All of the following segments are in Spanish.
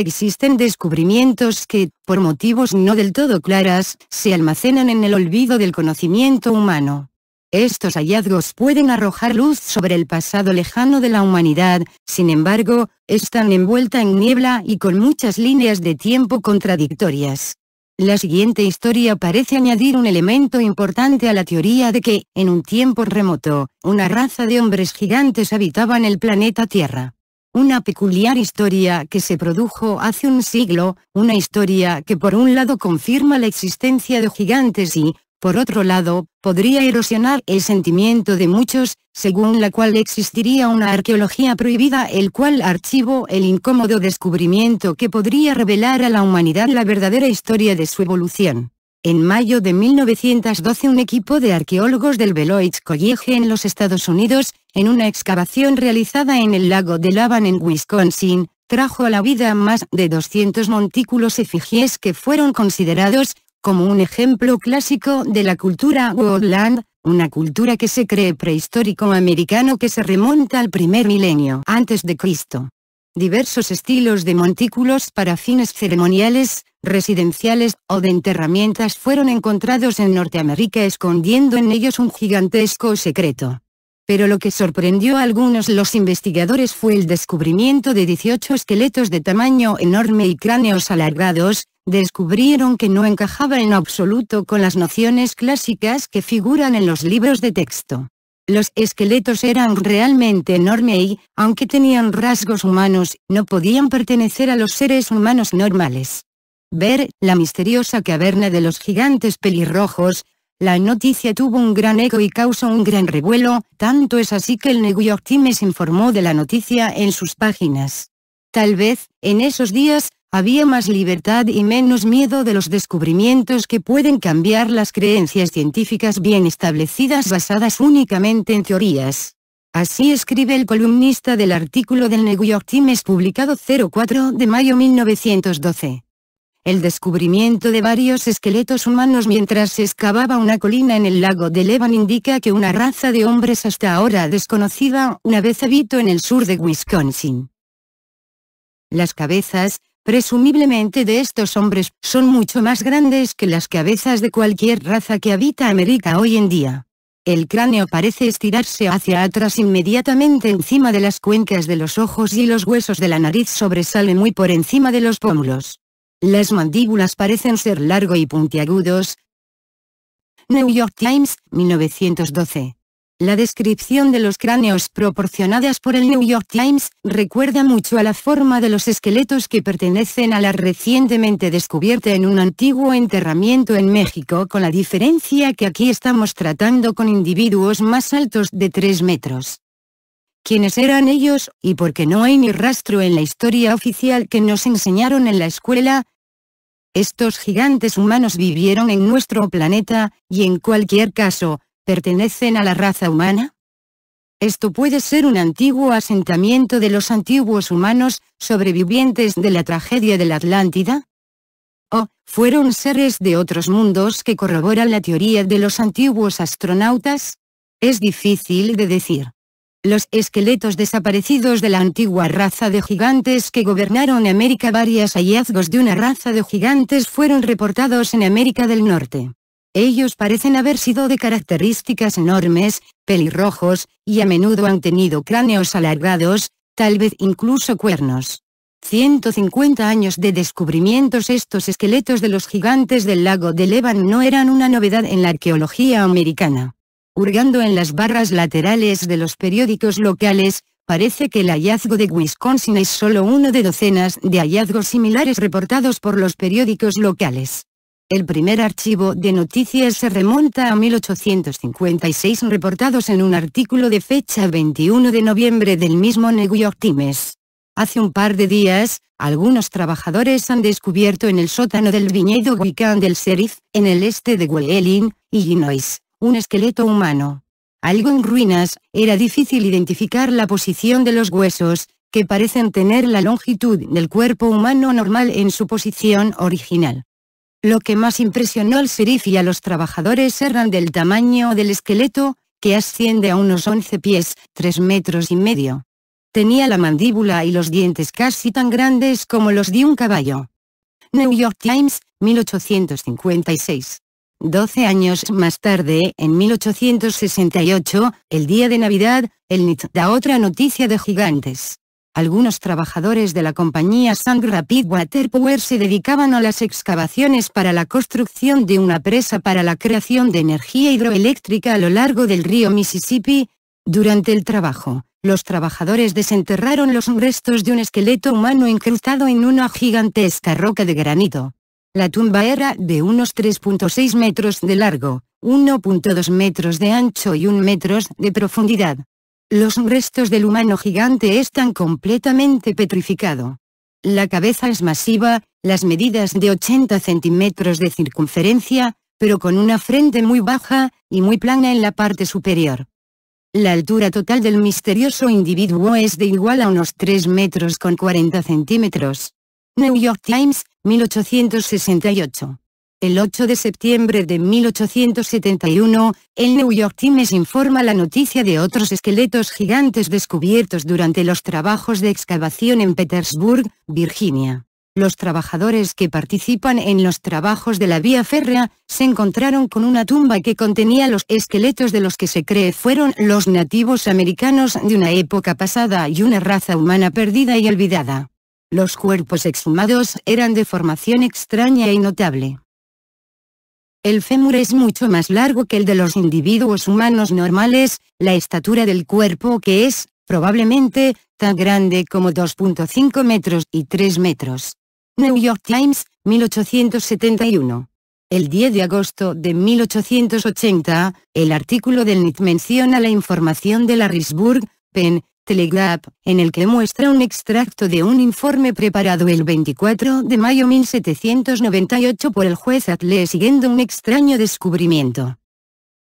existen descubrimientos que, por motivos no del todo claras, se almacenan en el olvido del conocimiento humano. Estos hallazgos pueden arrojar luz sobre el pasado lejano de la humanidad, sin embargo, están envuelta en niebla y con muchas líneas de tiempo contradictorias. La siguiente historia parece añadir un elemento importante a la teoría de que, en un tiempo remoto, una raza de hombres gigantes habitaban el planeta Tierra. Una peculiar historia que se produjo hace un siglo, una historia que por un lado confirma la existencia de gigantes y, por otro lado, podría erosionar el sentimiento de muchos, según la cual existiría una arqueología prohibida el cual archivo el incómodo descubrimiento que podría revelar a la humanidad la verdadera historia de su evolución. En mayo de 1912 un equipo de arqueólogos del Beloit College en los Estados Unidos, en una excavación realizada en el lago de Laban en Wisconsin, trajo a la vida más de 200 montículos efigies que fueron considerados como un ejemplo clásico de la cultura Woodland, una cultura que se cree prehistórico americano que se remonta al primer milenio antes de Cristo diversos estilos de montículos para fines ceremoniales, residenciales, o de enterramientas fueron encontrados en Norteamérica escondiendo en ellos un gigantesco secreto. Pero lo que sorprendió a algunos los investigadores fue el descubrimiento de 18 esqueletos de tamaño enorme y cráneos alargados, descubrieron que no encajaba en absoluto con las nociones clásicas que figuran en los libros de texto. Los esqueletos eran realmente enormes y, aunque tenían rasgos humanos, no podían pertenecer a los seres humanos normales ver la misteriosa caverna de los gigantes pelirrojos, la noticia tuvo un gran eco y causó un gran revuelo, tanto es así que el New York Times informó de la noticia en sus páginas. Tal vez, en esos días, había más libertad y menos miedo de los descubrimientos que pueden cambiar las creencias científicas bien establecidas basadas únicamente en teorías. Así escribe el columnista del artículo del New York Times publicado 04 de mayo 1912 el descubrimiento de varios esqueletos humanos mientras se excavaba una colina en el lago de Levan indica que una raza de hombres hasta ahora desconocida una vez habitó en el sur de Wisconsin. Las cabezas, presumiblemente de estos hombres, son mucho más grandes que las cabezas de cualquier raza que habita América hoy en día. El cráneo parece estirarse hacia atrás inmediatamente encima de las cuencas de los ojos y los huesos de la nariz sobresalen muy por encima de los pómulos. Las mandíbulas parecen ser largo y puntiagudos. New York Times, 1912. La descripción de los cráneos proporcionadas por el New York Times recuerda mucho a la forma de los esqueletos que pertenecen a la recientemente descubierta en un antiguo enterramiento en México con la diferencia que aquí estamos tratando con individuos más altos de 3 metros quiénes eran ellos, y por qué no hay ni rastro en la historia oficial que nos enseñaron en la escuela. Estos gigantes humanos vivieron en nuestro planeta, y en cualquier caso, ¿pertenecen a la raza humana? Esto puede ser un antiguo asentamiento de los antiguos humanos, sobrevivientes de la tragedia de la Atlántida? ¿O fueron seres de otros mundos que corroboran la teoría de los antiguos astronautas? Es difícil de decir. Los esqueletos desaparecidos de la antigua raza de gigantes que gobernaron América Varias hallazgos de una raza de gigantes fueron reportados en América del Norte. Ellos parecen haber sido de características enormes, pelirrojos, y a menudo han tenido cráneos alargados, tal vez incluso cuernos. 150 años de descubrimientos Estos esqueletos de los gigantes del lago de Levan no eran una novedad en la arqueología americana hurgando en las barras laterales de los periódicos locales, parece que el hallazgo de Wisconsin es solo uno de docenas de hallazgos similares reportados por los periódicos locales. El primer archivo de noticias se remonta a 1856 reportados en un artículo de fecha 21 de noviembre del mismo New York Times. Hace un par de días, algunos trabajadores han descubierto en el sótano del viñedo Wiccan del Sheriff, en el este de Wheeling, Illinois, un esqueleto humano. Algo en ruinas, era difícil identificar la posición de los huesos, que parecen tener la longitud del cuerpo humano normal en su posición original. Lo que más impresionó al sheriff y a los trabajadores eran del tamaño del esqueleto, que asciende a unos 11 pies, 3 metros y medio. Tenía la mandíbula y los dientes casi tan grandes como los de un caballo. New York Times, 1856. Doce años más tarde, en 1868, el día de Navidad, el NIT da otra noticia de gigantes. Algunos trabajadores de la compañía Sand Rapid Water Power se dedicaban a las excavaciones para la construcción de una presa para la creación de energía hidroeléctrica a lo largo del río Mississippi. Durante el trabajo, los trabajadores desenterraron los restos de un esqueleto humano incrustado en una gigantesca roca de granito. La tumba era de unos 3.6 metros de largo, 1.2 metros de ancho y 1 metros de profundidad. Los restos del humano gigante están completamente petrificado. La cabeza es masiva, las medidas de 80 centímetros de circunferencia, pero con una frente muy baja, y muy plana en la parte superior. La altura total del misterioso individuo es de igual a unos 3 metros con 40 centímetros. New York Times, 1868. El 8 de septiembre de 1871, el New York Times informa la noticia de otros esqueletos gigantes descubiertos durante los trabajos de excavación en Petersburg, Virginia. Los trabajadores que participan en los trabajos de la vía férrea, se encontraron con una tumba que contenía los esqueletos de los que se cree fueron los nativos americanos de una época pasada y una raza humana perdida y olvidada. Los cuerpos exhumados eran de formación extraña y e notable. El fémur es mucho más largo que el de los individuos humanos normales, la estatura del cuerpo que es, probablemente, tan grande como 2.5 metros y 3 metros. New York Times, 1871. El 10 de agosto de 1880, el artículo del NIT menciona la información de la Risburg, Penn, Telegraph, en el que muestra un extracto de un informe preparado el 24 de mayo 1798 por el juez Atlee siguiendo un extraño descubrimiento.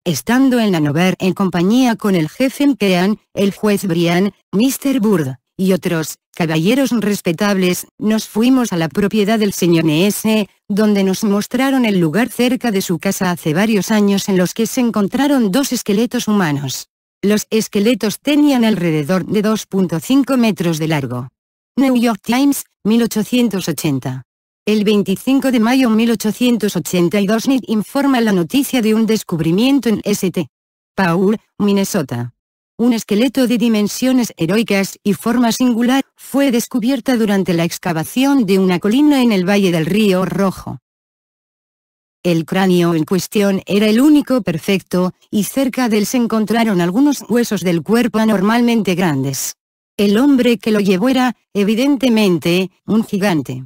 Estando en La Hanover en compañía con el jefe Mkean, el juez Brian, Mr. Bird, y otros, caballeros respetables, nos fuimos a la propiedad del señor N.S., donde nos mostraron el lugar cerca de su casa hace varios años en los que se encontraron dos esqueletos humanos. Los esqueletos tenían alrededor de 2.5 metros de largo. New York Times, 1880. El 25 de mayo 1882 NIT informa la noticia de un descubrimiento en St. Paul, Minnesota. Un esqueleto de dimensiones heroicas y forma singular fue descubierta durante la excavación de una colina en el valle del río Rojo. El cráneo en cuestión era el único perfecto, y cerca de él se encontraron algunos huesos del cuerpo anormalmente grandes. El hombre que lo llevó era, evidentemente, un gigante.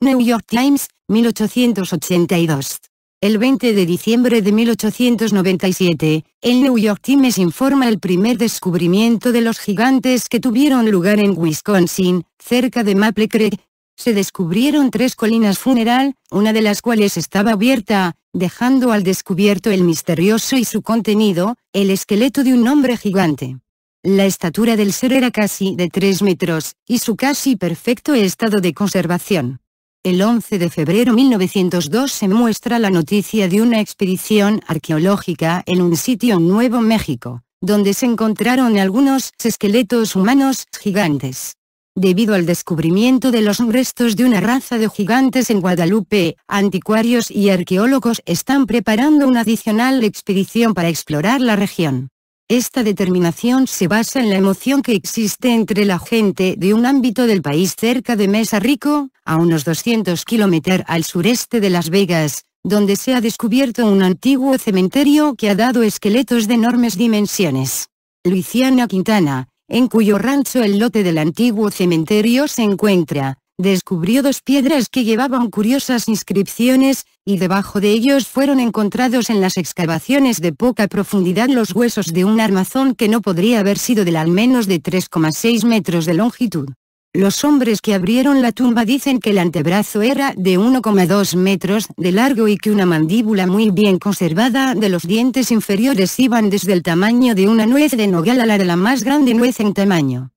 New York Times, 1882. El 20 de diciembre de 1897, el New York Times informa el primer descubrimiento de los gigantes que tuvieron lugar en Wisconsin, cerca de Maple Creek, se descubrieron tres colinas funeral, una de las cuales estaba abierta, dejando al descubierto el misterioso y su contenido, el esqueleto de un hombre gigante. La estatura del ser era casi de 3 metros, y su casi perfecto estado de conservación. El 11 de febrero 1902 se muestra la noticia de una expedición arqueológica en un sitio en Nuevo México, donde se encontraron algunos esqueletos humanos gigantes debido al descubrimiento de los restos de una raza de gigantes en Guadalupe, anticuarios y arqueólogos están preparando una adicional expedición para explorar la región. Esta determinación se basa en la emoción que existe entre la gente de un ámbito del país cerca de Mesa Rico, a unos 200 kilómetros al sureste de Las Vegas, donde se ha descubierto un antiguo cementerio que ha dado esqueletos de enormes dimensiones. Luisiana Quintana, en cuyo rancho el lote del antiguo cementerio se encuentra, descubrió dos piedras que llevaban curiosas inscripciones, y debajo de ellos fueron encontrados en las excavaciones de poca profundidad los huesos de un armazón que no podría haber sido del al menos de 3,6 metros de longitud. Los hombres que abrieron la tumba dicen que el antebrazo era de 1,2 metros de largo y que una mandíbula muy bien conservada de los dientes inferiores iban desde el tamaño de una nuez de nogal a la de la más grande nuez en tamaño.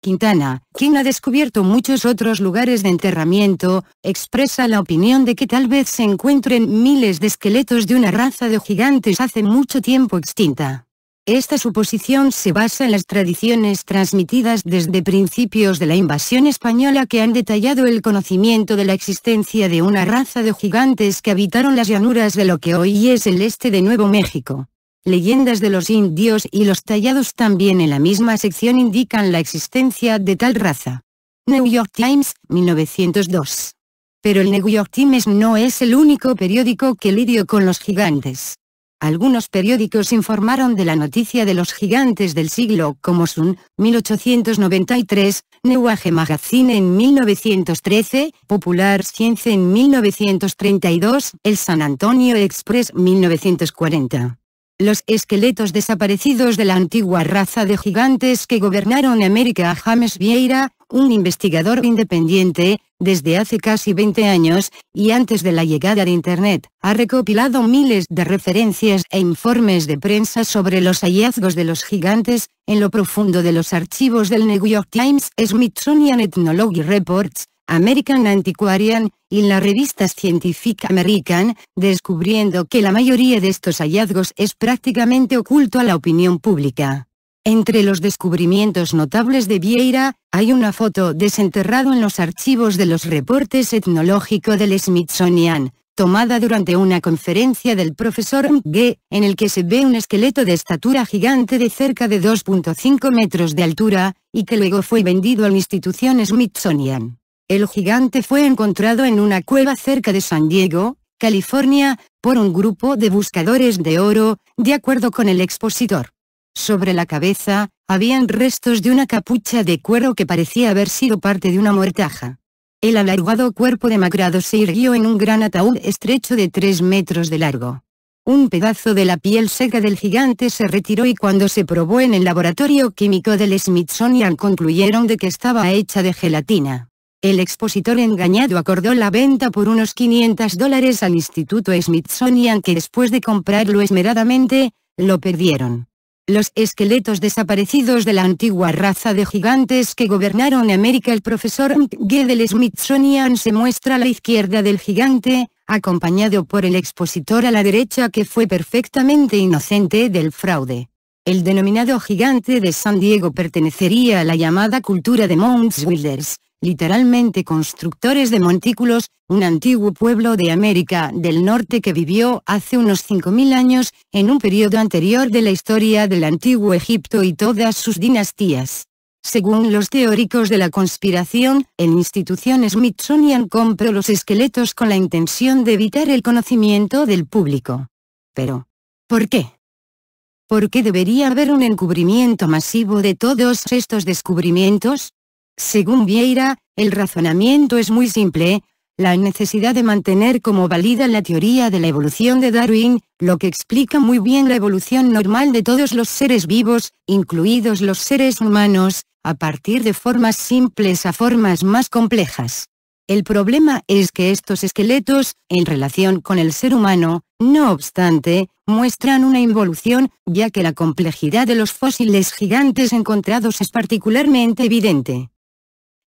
Quintana, quien ha descubierto muchos otros lugares de enterramiento, expresa la opinión de que tal vez se encuentren miles de esqueletos de una raza de gigantes hace mucho tiempo extinta. Esta suposición se basa en las tradiciones transmitidas desde principios de la invasión española que han detallado el conocimiento de la existencia de una raza de gigantes que habitaron las llanuras de lo que hoy es el este de Nuevo México. Leyendas de los indios y los tallados también en la misma sección indican la existencia de tal raza. New York Times, 1902. Pero el New York Times no es el único periódico que lidió con los gigantes algunos periódicos informaron de la noticia de los gigantes del siglo como Sun, 1893, Neuage Magazine en 1913, Popular Science en 1932, el San Antonio Express 1940. Los esqueletos desaparecidos de la antigua raza de gigantes que gobernaron América James Vieira, un investigador independiente, desde hace casi 20 años, y antes de la llegada de Internet, ha recopilado miles de referencias e informes de prensa sobre los hallazgos de los gigantes, en lo profundo de los archivos del New York Times Smithsonian Ethnology Reports, American Antiquarian, y la revista Scientific American, descubriendo que la mayoría de estos hallazgos es prácticamente oculto a la opinión pública. Entre los descubrimientos notables de Vieira, hay una foto desenterrado en los archivos de los reportes etnológico del Smithsonian, tomada durante una conferencia del profesor G, en el que se ve un esqueleto de estatura gigante de cerca de 2.5 metros de altura, y que luego fue vendido a la institución Smithsonian. El gigante fue encontrado en una cueva cerca de San Diego, California, por un grupo de buscadores de oro, de acuerdo con el expositor. Sobre la cabeza, habían restos de una capucha de cuero que parecía haber sido parte de una muertaja. El alargado cuerpo demacrado se irguió en un gran ataúd estrecho de tres metros de largo. Un pedazo de la piel seca del gigante se retiró y cuando se probó en el laboratorio químico del Smithsonian concluyeron de que estaba hecha de gelatina. El expositor engañado acordó la venta por unos 500 dólares al Instituto Smithsonian que después de comprarlo esmeradamente, lo perdieron. Los esqueletos desaparecidos de la antigua raza de gigantes que gobernaron América El profesor G. del Smithsonian se muestra a la izquierda del gigante, acompañado por el expositor a la derecha que fue perfectamente inocente del fraude. El denominado gigante de San Diego pertenecería a la llamada cultura de Mount Wilders, literalmente constructores de montículos, un antiguo pueblo de América del Norte que vivió hace unos 5.000 años, en un periodo anterior de la historia del antiguo Egipto y todas sus dinastías. Según los teóricos de la conspiración, el institución Smithsonian compró los esqueletos con la intención de evitar el conocimiento del público. Pero, ¿por qué? ¿Por qué debería haber un encubrimiento masivo de todos estos descubrimientos? Según Vieira, el razonamiento es muy simple, la necesidad de mantener como válida la teoría de la evolución de Darwin, lo que explica muy bien la evolución normal de todos los seres vivos, incluidos los seres humanos, a partir de formas simples a formas más complejas. El problema es que estos esqueletos, en relación con el ser humano, no obstante, muestran una involución, ya que la complejidad de los fósiles gigantes encontrados es particularmente evidente.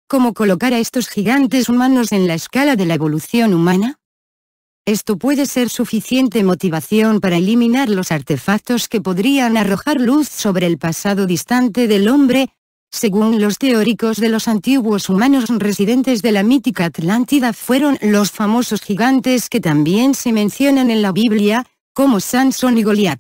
¿Cómo colocar a estos gigantes humanos en la escala de la evolución humana? Esto puede ser suficiente motivación para eliminar los artefactos que podrían arrojar luz sobre el pasado distante del hombre, según los teóricos de los antiguos humanos residentes de la mítica Atlántida fueron los famosos gigantes que también se mencionan en la Biblia, como Sansón y Goliat.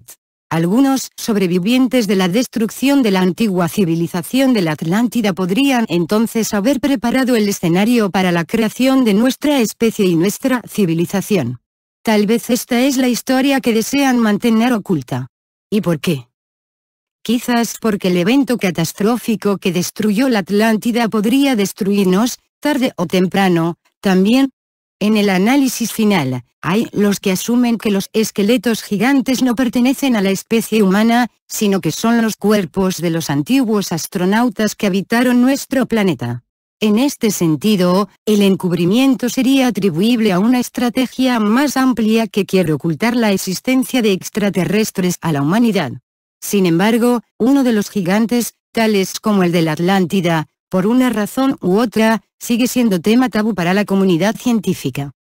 Algunos sobrevivientes de la destrucción de la antigua civilización de la Atlántida podrían entonces haber preparado el escenario para la creación de nuestra especie y nuestra civilización. Tal vez esta es la historia que desean mantener oculta. ¿Y por qué? Quizás porque el evento catastrófico que destruyó la Atlántida podría destruirnos, tarde o temprano, también, en el análisis final, hay los que asumen que los esqueletos gigantes no pertenecen a la especie humana, sino que son los cuerpos de los antiguos astronautas que habitaron nuestro planeta. En este sentido, el encubrimiento sería atribuible a una estrategia más amplia que quiere ocultar la existencia de extraterrestres a la humanidad. Sin embargo, uno de los gigantes, tales como el de la Atlántida, por una razón u otra, sigue siendo tema tabú para la comunidad científica.